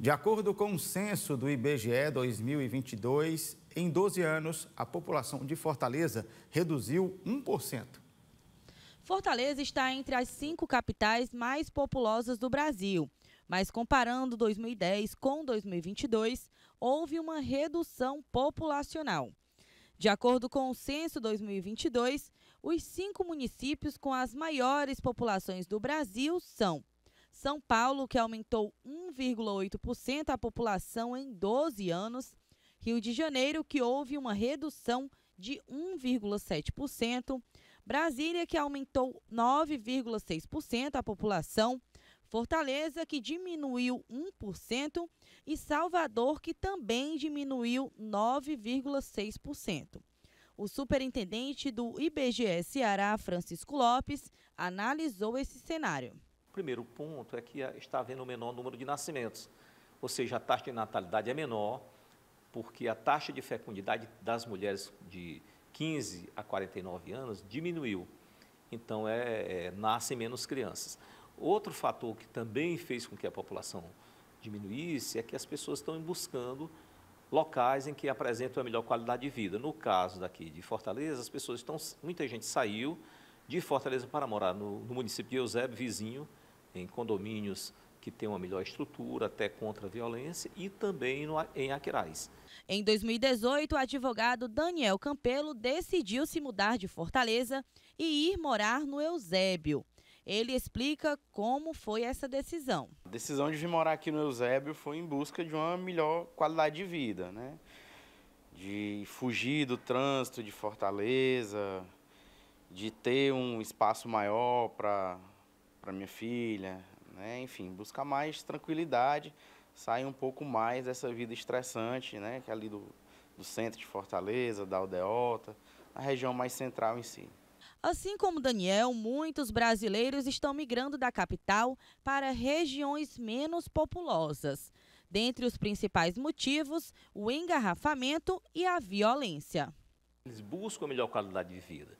De acordo com o censo do IBGE 2022, em 12 anos, a população de Fortaleza reduziu 1%. Fortaleza está entre as cinco capitais mais populosas do Brasil. Mas comparando 2010 com 2022, houve uma redução populacional. De acordo com o censo 2022, os cinco municípios com as maiores populações do Brasil são são Paulo, que aumentou 1,8% a população em 12 anos. Rio de Janeiro, que houve uma redução de 1,7%. Brasília, que aumentou 9,6% a população. Fortaleza, que diminuiu 1%, e Salvador, que também diminuiu 9,6%. O superintendente do IBGE Ceará, Francisco Lopes, analisou esse cenário primeiro ponto é que está havendo um menor número de nascimentos, ou seja, a taxa de natalidade é menor, porque a taxa de fecundidade das mulheres de 15 a 49 anos diminuiu. Então, é, é, nascem menos crianças. Outro fator que também fez com que a população diminuísse é que as pessoas estão buscando locais em que apresentam a melhor qualidade de vida. No caso daqui de Fortaleza, as pessoas estão, muita gente saiu de Fortaleza para morar no, no município de Eusébio, vizinho, em condomínios que têm uma melhor estrutura, até contra a violência, e também no, em Aquirais. Em 2018, o advogado Daniel Campelo decidiu se mudar de Fortaleza e ir morar no Eusébio. Ele explica como foi essa decisão. A decisão de vir morar aqui no Eusébio foi em busca de uma melhor qualidade de vida, né? De fugir do trânsito de Fortaleza, de ter um espaço maior para para minha filha, né? enfim, buscar mais tranquilidade, sair um pouco mais dessa vida estressante, né? que é ali do, do centro de Fortaleza, da Aldeota, a região mais central em si. Assim como Daniel, muitos brasileiros estão migrando da capital para regiões menos populosas. Dentre os principais motivos, o engarrafamento e a violência. Eles buscam a melhor qualidade de vida,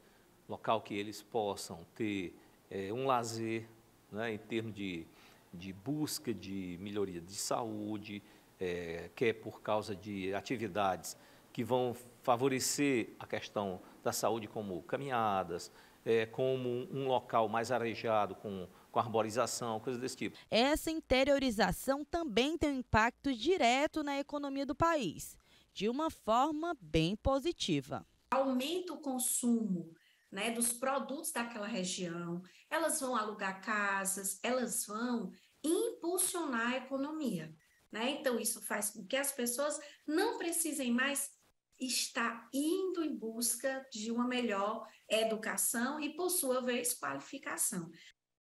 local que eles possam ter é, um lazer, né, em termos de, de busca de melhoria de saúde, é, quer é por causa de atividades que vão favorecer a questão da saúde, como caminhadas, é, como um local mais arejado, com, com arborização, coisas desse tipo. Essa interiorização também tem um impacto direto na economia do país, de uma forma bem positiva. Aumenta o consumo né, dos produtos daquela região, elas vão alugar casas, elas vão impulsionar a economia. Né? Então, isso faz com que as pessoas não precisem mais estar indo em busca de uma melhor educação e, por sua vez, qualificação.